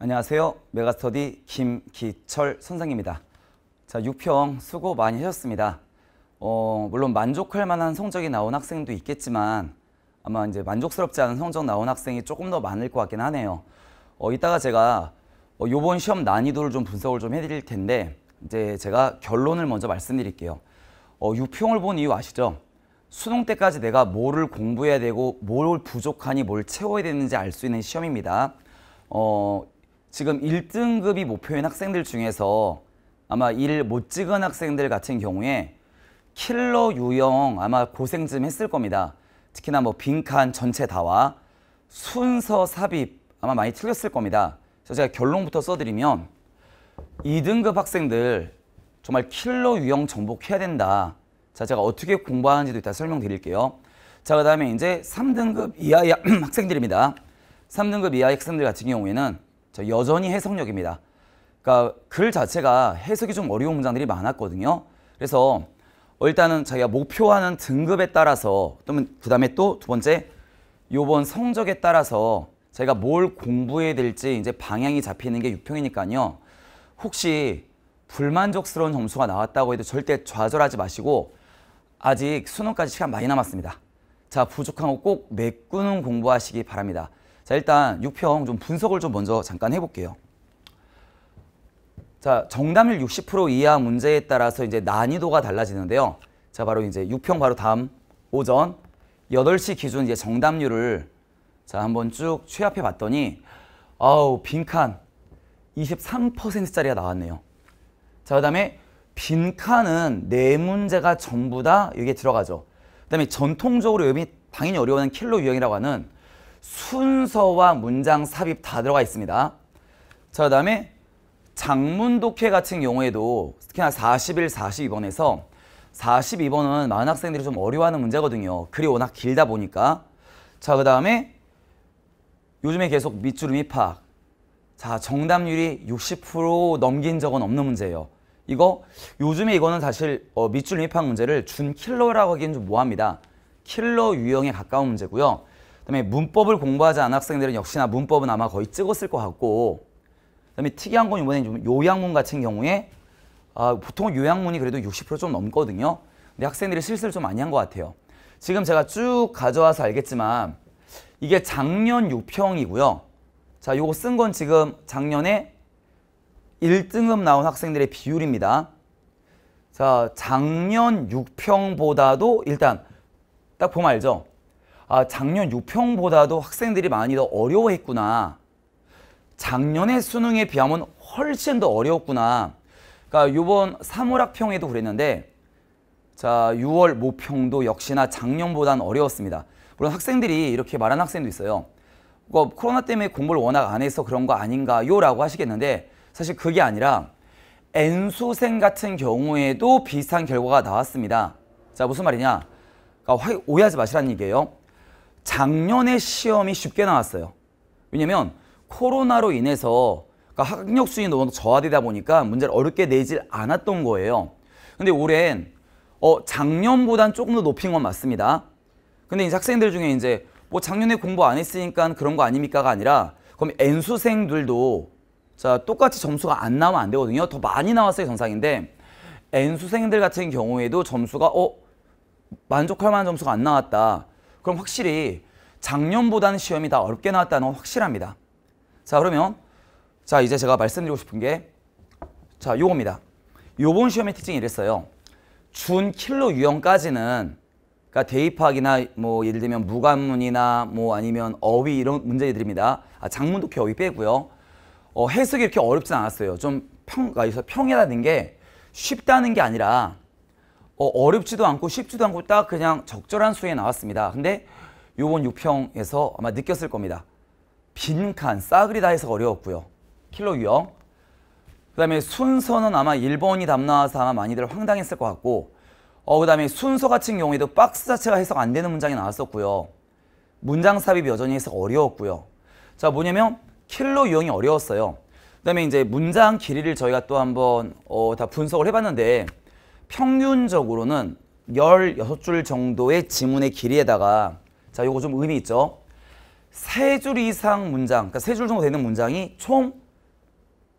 안녕하세요. 메가스터디 김기철 선생입니다. 자, 6평 수고 많이 하셨습니다. 어, 물론 만족할 만한 성적이 나온 학생도 있겠지만 아마 이제 만족스럽지 않은 성적 나온 학생이 조금 더 많을 것 같긴 하네요. 어, 이따가 제가 어, 이번 시험 난이도를 좀 분석을 좀 해드릴 텐데 이제 제가 결론을 먼저 말씀드릴게요. 어, 6평을 본 이유 아시죠? 수능 때까지 내가 뭐를 공부해야 되고 뭘 부족하니 뭘 채워야 되는지 알 수 있는 시험입니다. 어, 지금 1등급이 목표인 학생들 중에서 아마 일 못 찍은 학생들 같은 경우에 킬러 유형 아마 고생 좀 했을 겁니다. 특히나 뭐 빈칸 전체 다와 순서 삽입 아마 많이 틀렸을 겁니다. 그래서 제가 결론부터 써드리면 2등급 학생들 정말 킬러 유형 정복해야 된다. 자, 제가 어떻게 공부하는지도 이따 설명드릴게요. 자, 그 다음에 이제 3등급 이하의 학생들입니다. 3등급 이하 학생들 같은 경우에는 여전히 해석력입니다. 그러니까 글 자체가 해석이 좀 어려운 문장들이 많았거든요. 그래서 일단은 자기가 목표하는 등급에 따라서 또는 그 다음에 또 두 번째 요번 성적에 따라서 자가뭘 공부해야 될지 이제 방향이 잡히는 게 6평이니까요. 혹시 불만족스러운 점수가 나왔다고 해도 절대 좌절하지 마시고 아직 수능까지 시간 많이 남았습니다. 자, 부족한 거 꼭 메꾸는 공부하시기 바랍니다. 자 일단 6평 좀 분석을 좀 먼저 잠깐 해볼게요. 자 정답률 60% 이하 문제에 따라서 이제 난이도가 달라지는데요. 자 바로 이제 6평 바로 다음 오전 8시 기준 이제 정답률을 자 한번 쭉 취합해 봤더니 아우 빈칸 23%짜리가 나왔네요. 자 그다음에 빈칸은 네 문제가 전부 다 여기에 들어가죠. 그다음에 전통적으로 여기 당연히 어려워하는 킬러 유형이라고 하는 순서와 문장 삽입 다 들어가 있습니다. 자, 그 다음에 장문 독해 같은 경우에도 특히나 41, 42번에서 42번은 많은 학생들이 좀 어려워하는 문제거든요. 글이 워낙 길다 보니까. 자, 그 다음에 요즘에 계속 밑줄음 입학. 자, 정답률이 60% 넘긴 적은 없는 문제예요. 이거 요즘에 이거는 사실 어, 밑줄음 입학 문제를 준 킬러라고 하기엔 좀 뭐합니다. 킬러 유형에 가까운 문제고요. 그다음에 문법을 공부하지 않은 학생들은 역시나 문법은 아마 거의 찍었을 것 같고 그다음에 특이한 건 이번에 요양문 같은 경우에 아, 보통 요양문이 그래도 60%좀 넘거든요. 근데 학생들이 실수를 좀 많이 한 것 같아요. 지금 제가 쭉 가져와서 알겠지만 이게 작년 6평이고요. 자, 요거 쓴 건 지금 작년에 1등급 나온 학생들의 비율입니다. 자, 작년 6평보다도 일단 딱 보면 알죠? 아, 작년 6평보다도 학생들이 많이 더 어려워했구나. 작년에 수능에 비하면 훨씬 더 어려웠구나. 그러니까 이번 3월 학평에도 그랬는데 자 6월 모평도 역시나 작년보다는 어려웠습니다. 물론 학생들이 이렇게 말하는 학생도 있어요. 뭐 코로나 때문에 공부를 워낙 안 해서 그런 거 아닌가요? 라고 하시겠는데 사실 그게 아니라 N수생 같은 경우에도 비슷한 결과가 나왔습니다. 자 무슨 말이냐? 그러니까 오해하지 마시라는 얘기예요. 작년에 시험이 쉽게 나왔어요. 왜냐면 코로나로 인해서 그러니까 학력 수준이 너무 저하되다 보니까 문제를 어렵게 내질 않았던 거예요. 근데 올해는 어, 작년보단 조금 더 높인 건 맞습니다. 근데 이제 학생들 중에 이제 뭐 작년에 공부 안 했으니까 그런 거 아닙니까가 아니라 그럼 N수생들도 자 똑같이 점수가 안 나오면 안 되거든요. 더 많이 나왔어요 정상인데 N수생들 같은 경우에도 점수가 어 만족할 만한 점수가 안 나왔다. 그럼 확실히 작년보다는 시험이 다 어렵게 나왔다는 건 확실합니다. 자 그러면 자 이제 제가 말씀드리고 싶은 게자 요겁니다. 요번 시험의 특징이 이랬어요. 준 킬로 유형까지는 그러니까 대입학이나 뭐 예를 들면 무관문이나 뭐 아니면 어휘 이런 문제들입니다. 아, 장문 독해 어 빼고요. 어, 해석이 이렇게 어렵진 않았어요. 좀 평, 그래서 그러니까 평이라는 게 쉽다는 게 아니라 어, 렵지도 않고 쉽지도 않고 딱 그냥 적절한 수에 나왔습니다. 근데 요번 6평에서 아마 느꼈을 겁니다. 빈칸, 싸그리 다 해서 어려웠고요. 킬러 유형. 그 다음에 순서는 아마 1번이 담나와서 아마 많이들 황당했을 것 같고 어, 그 다음에 순서 같은 경우에도 박스 자체가 해석 안 되는 문장이 나왔었고요. 문장 삽입 여전히 해석 어려웠고요. 자, 뭐냐면 킬러 유형이 어려웠어요. 그 다음에 이제 문장 길이를 저희가 또 한번 어, 다 분석을 해봤는데 평균적으로는 16줄 정도의 지문의 길이에다가 자, 요거 좀 의미 있죠? 세 줄 이상 문장, 그러니까 세 줄 정도 되는 문장이 총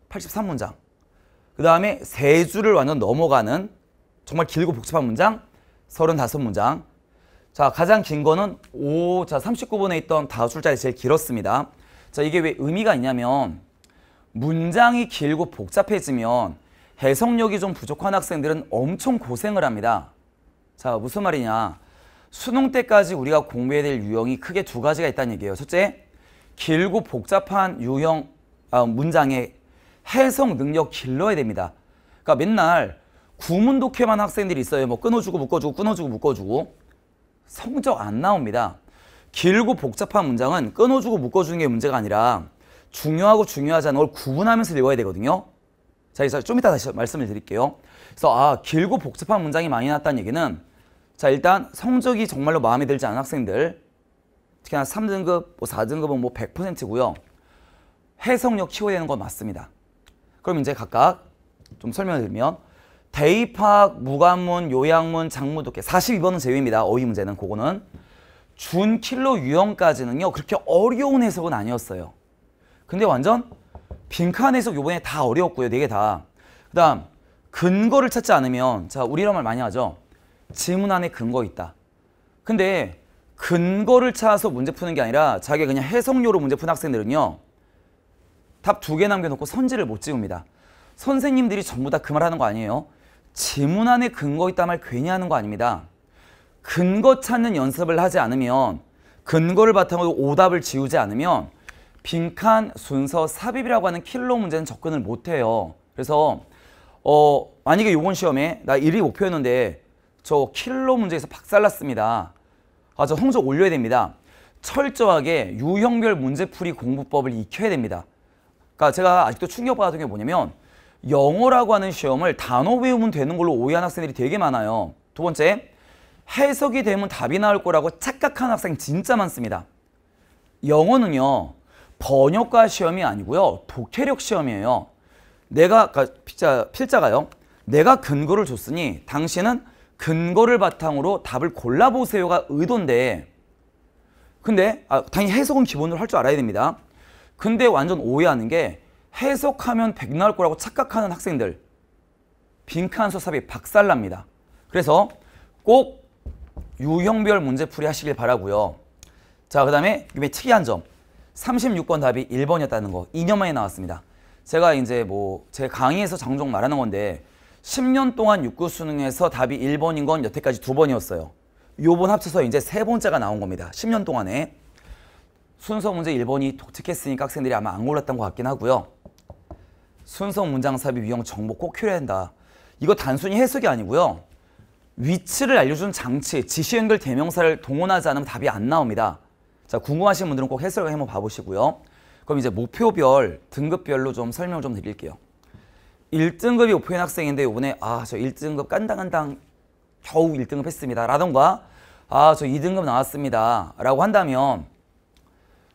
83문장. 그 다음에 세 줄을 완전 넘어가는 정말 길고 복잡한 문장 35문장. 자, 가장 긴 거는 5, 자, 39번에 있던 다 줄짜리 제일 길었습니다. 자, 이게 왜 의미가 있냐면 문장이 길고 복잡해지면 해석력이 좀 부족한 학생들은 엄청 고생을 합니다. 자, 무슨 말이냐. 수능 때까지 우리가 공부해야 될 유형이 크게 두 가지가 있다는 얘기예요. 첫째, 길고 복잡한 유형 아, 문장의 해석 능력 길러야 됩니다. 그러니까 맨날 구문 독해만 학생들이 있어요. 뭐 끊어주고 묶어주고 끊어주고 묶어주고 성적 안 나옵니다. 길고 복잡한 문장은 끊어주고 묶어주는 게 문제가 아니라 중요하고 중요하지 않은 걸 구분하면서 읽어야 되거든요. 자, 이래서좀 이따 다시 말씀을 드릴게요. 그래서 아, 길고 복잡한 문장이 많이 나다는 얘기는 자, 일단 성적이 정말로 마음에 들지 않은 학생들 특히나 3등급, 뭐 4등급은 뭐 100%고요. 해석력 키워야 되는 건 맞습니다. 그럼 이제 각각 좀 설명을 드리면 대입학, 무관문, 요양문, 장무독해 42번은 제외입니다. 어휘 문제는 그거는 준 킬러 유형까지는요 그렇게 어려운 해석은 아니었어요. 근데 완전 빈칸 해석 요번에 다 어려웠고요. 네 개 다. 그 다음 근거를 찾지 않으면 자 우리 이런 말 많이 하죠. 지문 안에 근거 있다. 근데 근거를 찾아서 문제 푸는 게 아니라 자기가 그냥 해석료로 문제 푼 학생들은요. 답 두 개 남겨놓고 선지를 못 지웁니다. 선생님들이 전부 다 그 말 하는 거 아니에요. 지문 안에 근거 있다 말 괜히 하는 거 아닙니다. 근거 찾는 연습을 하지 않으면 근거를 바탕으로 오답을 지우지 않으면 빈칸 순서 삽입이라고 하는 킬러 문제는 접근을 못해요. 그래서 어 만약에 이번 시험에 나 1위 목표였는데 저킬러 문제에서 박살났습니다. 아저 성적 올려야 됩니다. 철저하게 유형별 문제풀이 공부법을 익혀야 됩니다. 그러니까 제가 아직도 충격받았던 게 뭐냐면 영어라고 하는 시험을 단어 외우면 되는 걸로 오해하는 학생들이 되게 많아요. 두 번째, 해석이 되면 답이 나올 거라고 착각하는 학생 진짜 많습니다. 영어는요. 번역과 시험이 아니고요. 독해력 시험이에요. 내가 필자, 그러니까 필자가요. 내가 근거를 줬으니 당신은 근거를 바탕으로 답을 골라보세요가 의도인데 근데 아, 당연히 해석은 기본으로 할 줄 알아야 됩니다. 근데 완전 오해하는 게 해석하면 백 나올 거라고 착각하는 학생들 빈칸 수삽이 박살납니다. 그래서 꼭 유형별 문제풀이 하시길 바라고요. 자, 그 다음에 이게 특이한 점. 36번 답이 1번이었다는 거 2년 만에 나왔습니다. 제가 이제 뭐 제 강의에서 장종 말하는 건데 10년 동안 육구 수능에서 답이 1번인 건 여태까지 두 번이었어요. 요번 합쳐서 이제 세 번째가 나온 겁니다. 10년 동안에 순서 문제 1번이 독특했으니까 학생들이 아마 안 골랐던 것 같긴 하고요. 순서 문장 삽입 유형 정보 꼭 필요한다. 이거 단순히 해석이 아니고요. 위치를 알려준 장치, 지시 연결 대명사를 동원하지 않으면 답이 안 나옵니다. 자, 궁금하신 분들은 꼭 해설을 한번 봐보시고요. 그럼 이제 목표별, 등급별로 좀 설명을 좀 드릴게요. 1등급이 목표인 학생인데 요번에 아, 저 1등급 깐당깐당 겨우 1등급 했습니다. 라던가 아, 저 2등급 나왔습니다. 라고 한다면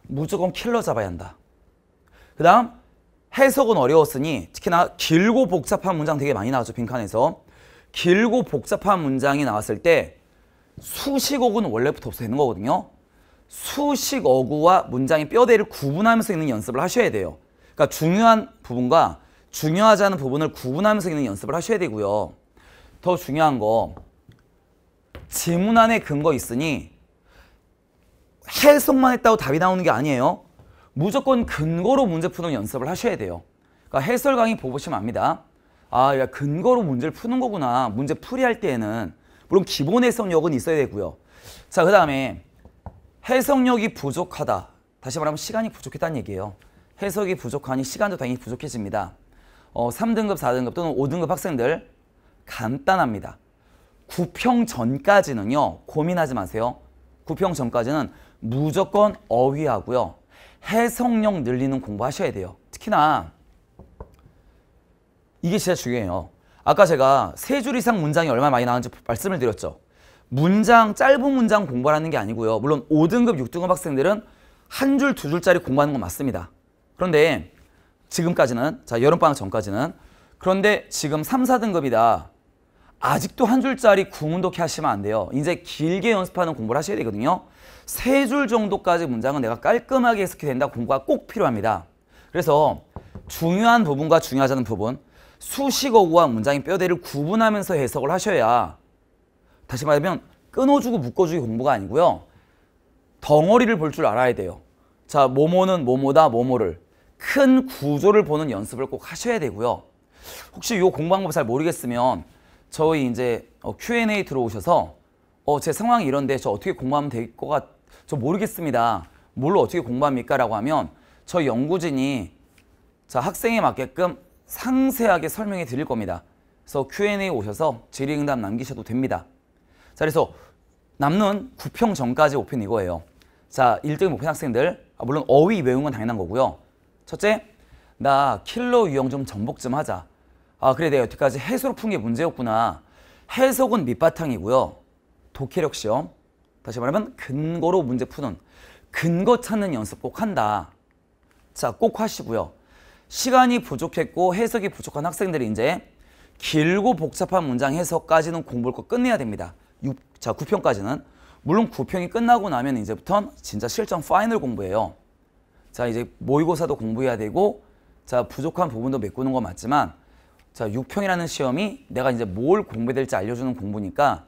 무조건 킬러 잡아야 한다. 그 다음 해석은 어려웠으니 특히나 길고 복잡한 문장 되게 많이 나왔죠. 빈칸에서. 길고 복잡한 문장이 나왔을 때 수식어군 원래부터 없어야 되는 거거든요. 수식 어구와 문장의 뼈대를 구분하면서 읽는 연습을 하셔야 돼요. 그러니까 중요한 부분과 중요하지 않은 부분을 구분하면서 읽는 연습을 하셔야 되고요. 더 중요한 거질문 안에 근거 있으니 해석만 했다고 답이 나오는 게 아니에요. 무조건 근거로 문제 푸는 연습을 하셔야 돼요. 그러니까 해설 강의 보시면 압니다. 아, 야, 근거로 문제를 푸는 거구나. 문제 풀이할 때에는. 물론 기본 해석력은 있어야 되고요. 자, 그 다음에 해석력이 부족하다. 다시 말하면 시간이 부족했다는 얘기예요. 해석이 부족하니 시간도 당연히 부족해집니다. 어, 3등급, 4등급 또는 5등급 학생들 간단합니다. 9평 전까지는요. 고민하지 마세요. 9평 전까지는 무조건 어휘하고요. 해석력 늘리는 공부하셔야 돼요. 특히나 이게 진짜 중요해요. 아까 제가 세 줄 이상 문장이 얼마나 많이 나오는지 말씀을 드렸죠. 문장 짧은 문장 공부하는 게 아니고요. 물론 5등급, 6등급 학생들은 한 줄, 두 줄짜리 공부하는 건 맞습니다. 그런데 지금까지는 자 여름방학 전까지는 그런데 지금 3, 4등급이다. 아직도 한 줄짜리 구문독해 하시면 안 돼요. 이제 길게 연습하는 공부를 하셔야 되거든요. 세 줄 정도까지 문장은 내가 깔끔하게 해석해야 된다. 공부가 꼭 필요합니다. 그래서 중요한 부분과 중요하지 않은 부분 수식어구와 문장의 뼈대를 구분하면서 해석을 하셔야 다시 말하면 끊어주고 묶어주기 공부가 아니고요. 덩어리를 볼 줄 알아야 돼요. 자, 모모는 모모다 모모를 큰 구조를 보는 연습을 꼭 하셔야 되고요. 혹시 이 공부 방법 잘 모르겠으면 저희 이제 어, Q&A 들어오셔서 어, 제 상황이 이런데 저 어떻게 공부하면 될 것 같... 저 모르겠습니다. 뭘 어떻게 공부합니까? 라고 하면 저희 연구진이 자 학생에 맞게끔 상세하게 설명해 드릴 겁니다. 그래서 Q&A 오셔서 질의응답 남기셔도 됩니다. 자, 그래서 남는 9평 전까지 5편 이거예요. 자, 1등 목표 학생들, 아, 물론 어휘 외운 건 당연한 거고요. 첫째, 나 킬러 유형 좀 전복 좀 하자. 아, 그래, 내가 여태까지 해석으로 푼게 문제였구나. 해석은 밑바탕이고요. 독해력 시험, 다시 말하면 근거로 문제 푸는, 근거 찾는 연습 꼭 한다. 자, 꼭 하시고요. 시간이 부족했고 해석이 부족한 학생들이 이제 길고 복잡한 문장 해석까지는 공부를 꼭 끝내야 됩니다. 6, 자 9평까지는 물론 9평이 끝나고 나면 이제부터 진짜 실전 파이널 공부예요. 자 이제 모의고사도 공부해야 되고 자 부족한 부분도 메꾸는 건 맞지만 자 6평이라는 시험이 내가 이제 뭘 공부될지 해야 알려주는 공부니까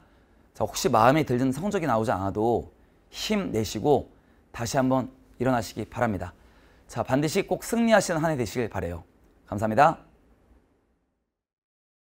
자 혹시 마음에 들든 성적이 나오지 않아도 힘내시고 다시 한번 일어나시기 바랍니다. 자 반드시 꼭 승리하시는 한 해 되시길 바래요. 감사합니다.